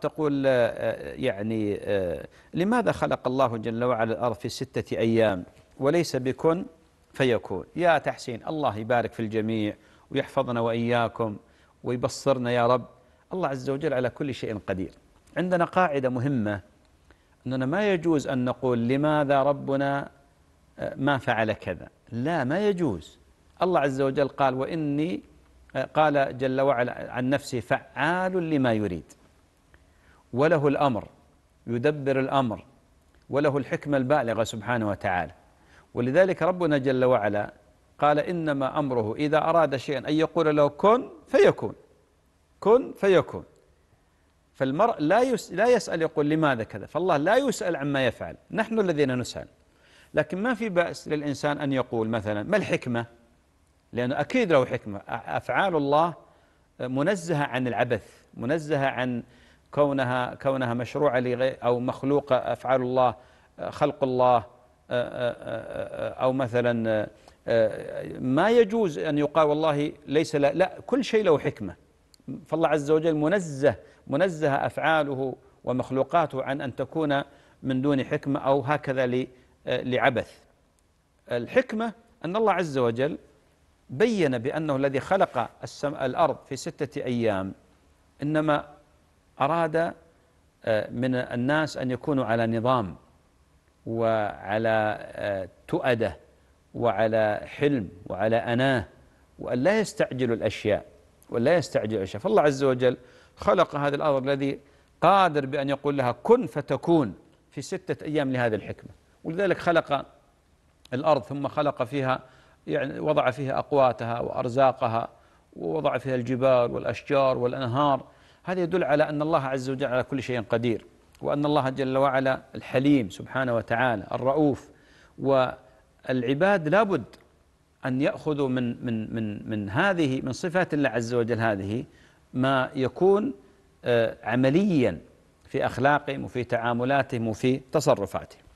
تقول آه، آه، يعني آه، لماذا خلق الله جل وعلا الأرض في ستة أيام وليس بكن فيكون يا تحسين الله يبارك في الجميع ويحفظنا وإياكم ويبصرنا يا رب الله عز وجل على كل شيء قدير عندنا قاعدة مهمة أننا ما يجوز أن نقول لماذا ربنا ما فعل كذا لا ما يجوز الله عز وجل قال وإني قال جل وعلا عن نفسه فعال لما يريد وله الامر يدبر الامر وله الحكمه البالغه سبحانه وتعالى ولذلك ربنا جل وعلا قال انما امره اذا اراد شيئا ان يقول له كن فيكون كن فيكون فالمرء لا لا يسال يقول لماذا كذا فالله لا يسال عما يفعل نحن الذين نسال لكن ما في باس للانسان ان يقول مثلا ما الحكمه لانه اكيد له حكمه افعال الله منزهه عن العبث منزهه عن كونها كونها مشروعة أو مخلوقة أفعال الله خلق الله أو مثلا ما يجوز أن يقال والله ليس لا, لا كل شيء له حكمة فالله عز وجل منزه منزه أفعاله ومخلوقاته عن أن تكون من دون حكمة أو هكذا لعبث الحكمة أن الله عز وجل بين بأنه الذي خلق الأرض في ستة أيام إنما أراد آه، من الناس أن يكونوا على نظام وعلى آه، تؤدة وعلى حلم وعلى أناه وأن لا يستعجلوا الأشياء وأن لا يستعجلوا الأشياء فالله عز وجل خلق هذا الأرض الذي قادر بأن يقول لها كن فتكون في ستة أيام لهذه الحكمة ولذلك خلق الأرض ثم خلق فيها يعني وضع فيها أقواتها وأرزاقها ووضع فيها الجبال والأشجار والأنهار هذا يدل على أن الله عز وجل على كل شيء قدير وأن الله جل وعلا الحليم سبحانه وتعالى الرؤوف والعباد لابد أن يأخذوا من من من من هذه من صفات الله عز وجل هذه ما يكون آه، عمليا في أخلاقهم وفي تعاملاتهم وفي تصرفاتهم